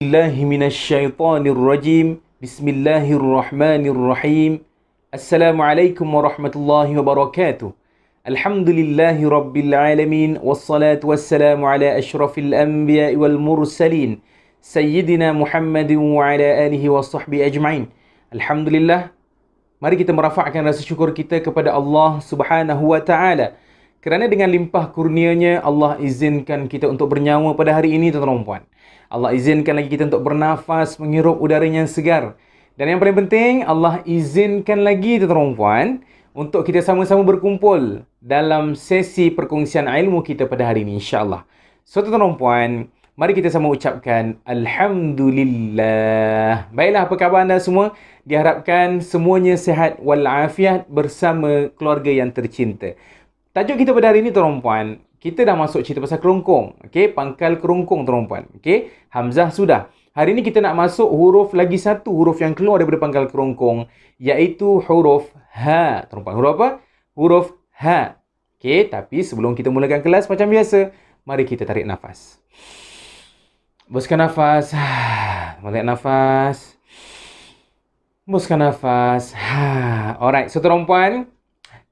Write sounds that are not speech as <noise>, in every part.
الله من الشيطان الرجيم بسم الله الرحمن الرحيم السلام عليكم ورحمة الله وبركاته الحمد لله رب العالمين والصلاة والسلام على أشرف الأنبياء والمرسلين سيدنا محمد وعلى آله وصحبه أجمعين الحمد لله Mari kita merafakkan rasa syukur kita kepada Allah Subhanahu wa taala Kerana dengan limpah kurnianya Allah izinkan kita untuk bernyawa pada hari ini tuan-tuan dan puan. Allah izinkan lagi kita untuk bernafas, menghirup udara yang segar. Dan yang paling penting, Allah izinkan lagi tuan-tuan dan puan untuk kita sama-sama berkumpul dalam sesi perkongsian ilmu kita pada hari ini insya-Allah. So tuan-tuan dan puan, mari kita sama ucapkan alhamdulillah. Baiklah apa khabar anda semua? Diharapkan semuanya sehat walafiat bersama keluarga yang tercinta. Tajuk kita pada hari ini tuan puan, kita dah masuk cerita pasal kerongkong. Okey, pangkal kerongkong tuan puan. Okey, hamzah sudah. Hari ini kita nak masuk huruf lagi satu huruf yang keluar daripada pangkal kerongkong iaitu huruf ha. Tuan puan, huruf apa? Huruf ha. Okey, tapi sebelum kita mulakan kelas macam biasa, mari kita tarik nafas. Buskan nafas. Tarik <sighs> nafas. Buskan nafas. <sighs> Alright, so tuan puan,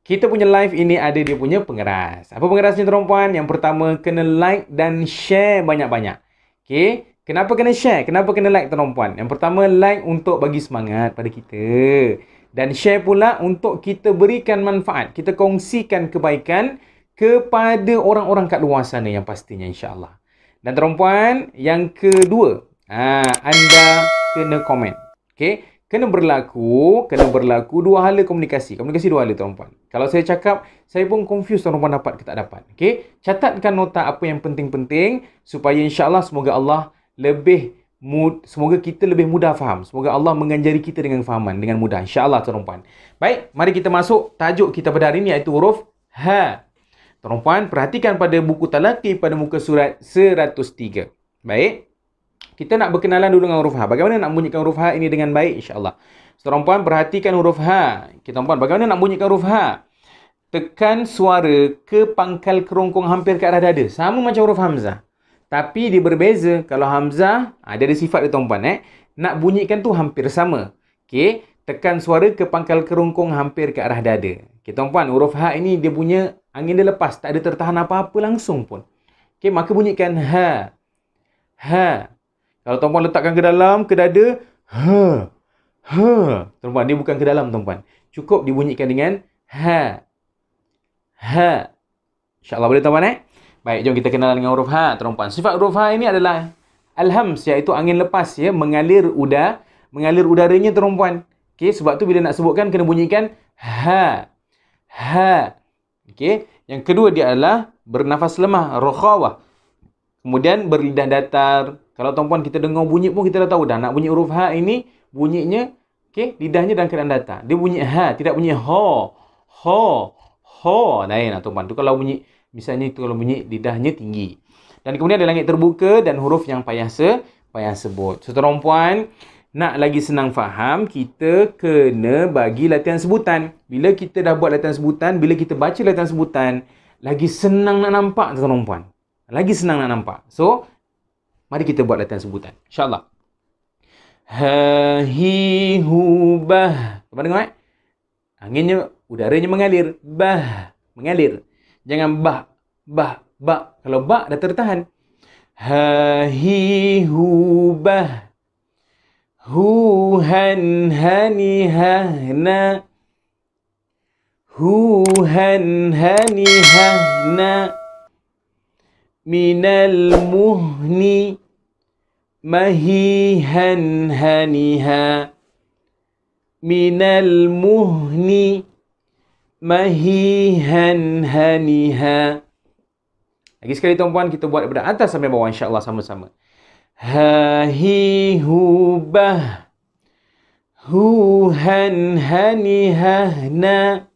kita punya live ini ada dia punya pengeras. Apa pengerasnya tuan puan? Yang pertama kena like dan share banyak-banyak. Okey. Kenapa kena share? Kenapa kena like tuan puan? Yang pertama like untuk bagi semangat pada kita. Dan share pula untuk kita berikan manfaat. Kita kongsikan kebaikan kepada orang-orang kat luar sana yang pastinya insyaAllah. Dan tuan puan, yang kedua, ha, anda kena komen. Okey kena berlaku kena berlaku dua hala komunikasi komunikasi dua hala tuan puan kalau saya cakap saya pun confuse tuan puan dapat ke tak dapat okey catatkan nota apa yang penting-penting supaya insya Allah semoga Allah lebih mud, semoga kita lebih mudah faham semoga Allah mengajari kita dengan fahaman dengan mudah insyaallah tuan puan baik mari kita masuk tajuk kita pada hari ini iaitu huruf ha tuan puan perhatikan pada buku talaki pada muka surat 103 baik kita nak berkenalan dulu dengan huruf ha. Bagaimana nak bunyikan huruf h ini dengan baik insyaallah. allah Seorang puan perhatikan huruf h. Kita puan bagaimana nak bunyikan huruf h? Tekan suara ke pangkal kerongkong hampir ke arah dada. Sama macam huruf hamzah. Tapi dia berbeza. Kalau hamzah, ada ah, ada sifat dia tuan-puan eh. Nak bunyikan tu hampir sama. Okey, tekan suara ke pangkal kerongkong hampir ke arah dada. Okey tuan-puan, huruf h ini dia punya angin dia lepas, tak ada tertahan apa-apa langsung pun. Okey, maka bunyikan h, h. Kalau tuan-puan letakkan ke dalam, ke dada, ha, ha. Tuan-puan, dia bukan ke dalam, tuan-puan. Cukup dibunyikan dengan ha, ha. InsyaAllah boleh, tuan-puan, eh? Baik, jom kita kenalan dengan huruf ha, tuan-puan. Sifat huruf ha ini adalah alhams, iaitu angin lepas, ya. Mengalir udara, mengalir udaranya, tuan-puan. Okey, sebab tu bila nak sebutkan, kena bunyikan ha, ha. Okey, yang kedua dia adalah bernafas lemah, rokhawah. Kemudian berlidah datar, kalau tuan-puan kita dengar bunyi pun kita dah tahu dah. Nak bunyi huruf ha ini, bunyinya, okay, lidahnya dalam keadaan data Dia bunyi ha, tidak bunyi ho ho ho Nah, ya, tuan-puan. Itu kalau bunyi, misalnya itu kalau bunyi lidahnya tinggi. Dan kemudian ada langit terbuka dan huruf yang payah se, payah sebut. So, tuan-puan, nak lagi senang faham, kita kena bagi latihan sebutan. Bila kita dah buat latihan sebutan, bila kita baca latihan sebutan, lagi senang nak nampak, tuan-puan. Lagi senang nak nampak. So, Mari kita buat latihan sebutan. InsyaAllah. Ha hi hu bah. Apa dengar eh? Anginnya, udaranya mengalir. Bah. Mengalir. Jangan bah. Bah. Bah. Kalau bah dah tertahan. Ha hi hu bah. Hu han hani ha na. Hu han hani ha na minal muhni mahihan haniha minal muhni mahi hanhaniha. lagi sekali tuan-puan kita buat daripada atas sampai bawah insya-Allah sama-sama ha hi hu bah hu han haniha na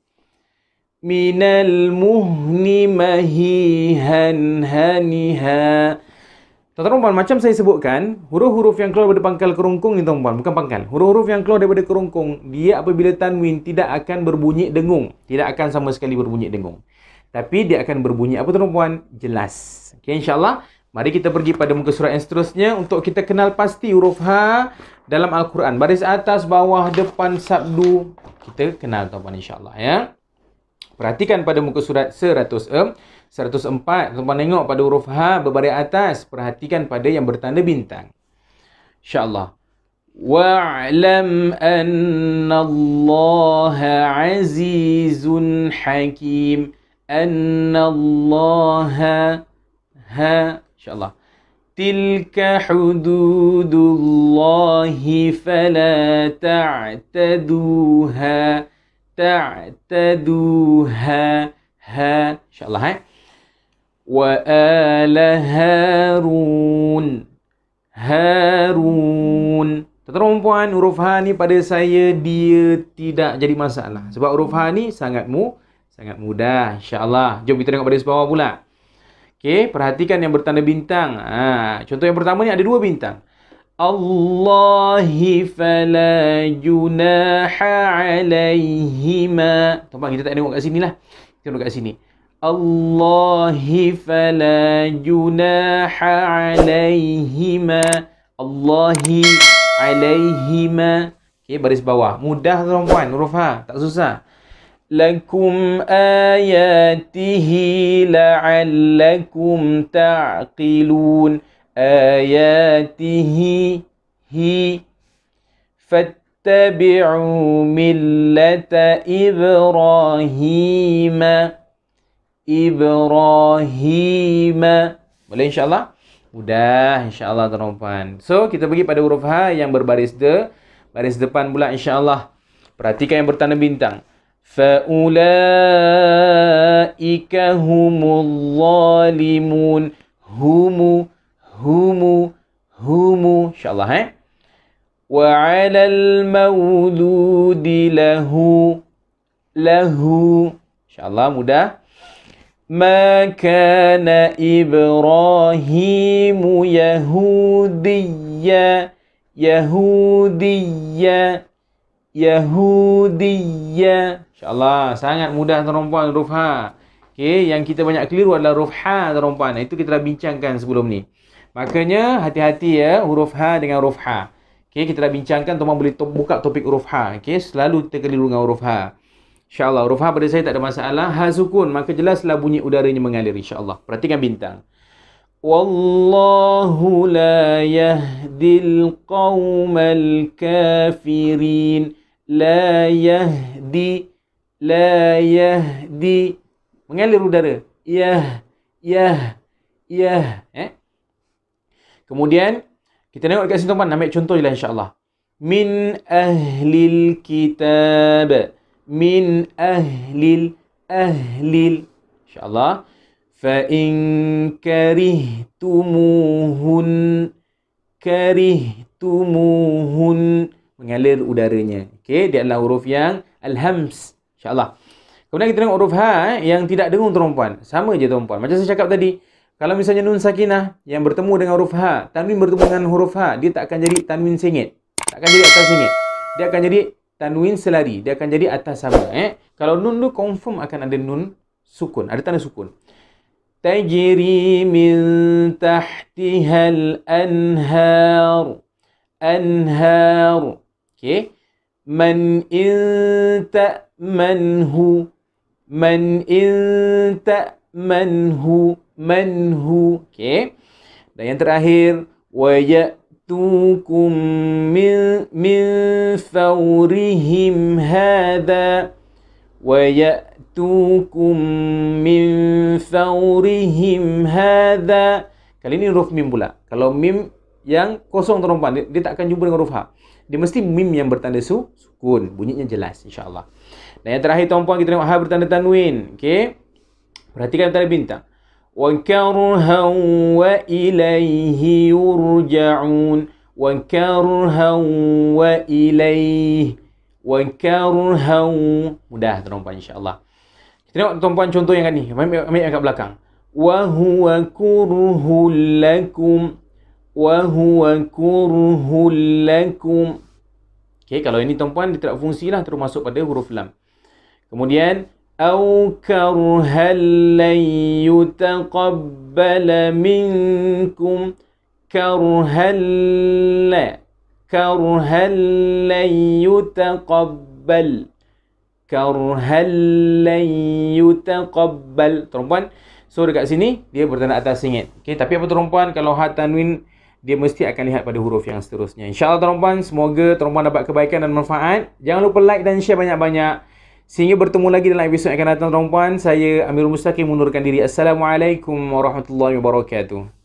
من المهن مهيها هنها Tuan, tuan puan, macam saya sebutkan, huruf-huruf yang keluar daripada pangkal kerongkong ni tuan puan, bukan pangkal. Huruf-huruf yang keluar daripada kerongkong, dia apabila tanwin tidak akan berbunyi dengung. Tidak akan sama sekali berbunyi dengung. Tapi dia akan berbunyi apa tuan puan? Jelas. Okey, insyaAllah. Mari kita pergi pada muka surat yang seterusnya untuk kita kenal pasti huruf H dalam Al-Quran. Baris atas, bawah, depan, sabdu. Kita kenal tuan puan insyaAllah. Ya. Perhatikan pada muka surat 100m, 104. Tuan-tuan tengok pada huruf Ha berbaris atas. Perhatikan pada yang bertanda bintang. InsyaAllah. Wa'lam anna Allah azizun hakim. Anna Allah. ha. InsyaAllah. تلك حدود الله فلا تعتدوها تعتدوها ha, إن شاء الله ها وآل هارون هارون tuan puan, huruf H ha ni pada saya dia tidak jadi masalah. Sebab huruf H ha ni sangat mu, sangat mudah. InsyaAllah. Jom kita tengok pada sebab sebawah pula. Okey, perhatikan yang bertanda bintang. Ha, contoh yang pertama ni ada dua bintang. الله فلا جناح عليهما طبعا kita tak tengok kat sini lah kita tengok kat sini الله فلا جناح عليهما الله عليهما okay, baris bawah mudah tuan puan huruf ha tak susah lakum ayatihi la'allakum ta'qilun ta آياته هي فاتبعوا ملة إبراهيم إبراهيم Boleh insyaAllah? Udah insyaAllah tuan So kita pergi pada huruf H yang berbaris de. Baris depan pula insyaAllah. Perhatikan yang bertanda bintang. فَأُولَٰئِكَ هُمُ الظَّالِمُونَ هُمُ InsyaAllah eh. وَعَلَى الْمَوْلُودِ لَهُ لَهُ InsyaAllah mudah. مَا كَانَ إِبْرَاهِيمُ يَهُودِيَّ يَهُودِيَّ يَهُودِيَّ InsyaAllah sangat mudah terompuan Rufha. Okay, yang kita banyak keliru adalah Rufha terompuan. Itu kita dah bincangkan sebelum ni. Makanya hati-hati ya huruf h ha dengan huruf h. Ha. Okey, kita dah bincangkan tuan boleh to- buka topik huruf ha. Okey, selalu kita keliru dengan huruf ha. InsyaAllah, huruf h ha pada saya tak ada masalah. Ha sukun, maka jelaslah bunyi udaranya mengalir insyaAllah. Perhatikan bintang. Wallahu la yahdil qawmal kafirin. La yahdi, la yahdi. Mengalir udara. Yah, yah, yah. Eh? Kemudian kita tengok dekat sini tuan-tuan, ambil contoh jelah insya-Allah. Min ahlil kitab. Min ahlil ahlil. Insya-Allah. Fa in karihtumuhun karihtumuhun mengalir udaranya. Okey, dia adalah huruf yang alhams. Insya-Allah. Kemudian kita tengok huruf ha yang tidak dengung tuan-tuan. Sama je tuan-tuan. Macam saya cakap tadi, kalau misalnya nun sakinah yang bertemu dengan huruf ha, tanwin bertemu dengan huruf ha, dia tak akan jadi tanwin singit. Tak akan jadi atas singit. Dia akan jadi tanwin selari. Dia akan jadi atas sama. Eh? Kalau nun tu confirm akan ada nun sukun. Ada tanda sukun. Tajiri min tahtihal anhar. Anhar. Okay. Man inta manhu. Man inta manhu. Man manhu okey dan yang terakhir wa ya'tukum min min fawrihim hadha wa ya'tukum min fawrihim hadha kali ini huruf mim pula kalau mim yang kosong tuan dia, dia tak akan jumpa dengan huruf ha dia mesti mim yang bertanda su sukun bunyinya jelas insyaallah dan yang terakhir tuan-tuan kita tengok ha bertanda tanwin okey perhatikan tanda bintang وكرها وإليه يرجعون وكرها وإليه وكرها mudah tuan-tuan insyaAllah kita tengok tuan-tuan contoh yang kat ni ambil, ambil yang kat belakang وهو كره لكم وهو كره لكم Okay, kalau ini tuan-puan, dia tak fungsi lah, termasuk pada huruf lam. Kemudian, أو كرها لن يتقبل منكم كرها لا كرها لن يتقبل كرها لن يتقبل perempuan so dekat sini dia bertanda atas singit okey tapi apa perempuan kalau had tanwin dia mesti akan lihat pada huruf yang seterusnya insyaallah perempuan semoga perempuan dapat kebaikan dan manfaat jangan lupa like dan share banyak-banyak Sehingga bertemu lagi dalam episod yang akan datang tuan-tuan. Saya Amirul Mustaqim mengundurkan diri. Assalamualaikum warahmatullahi wabarakatuh.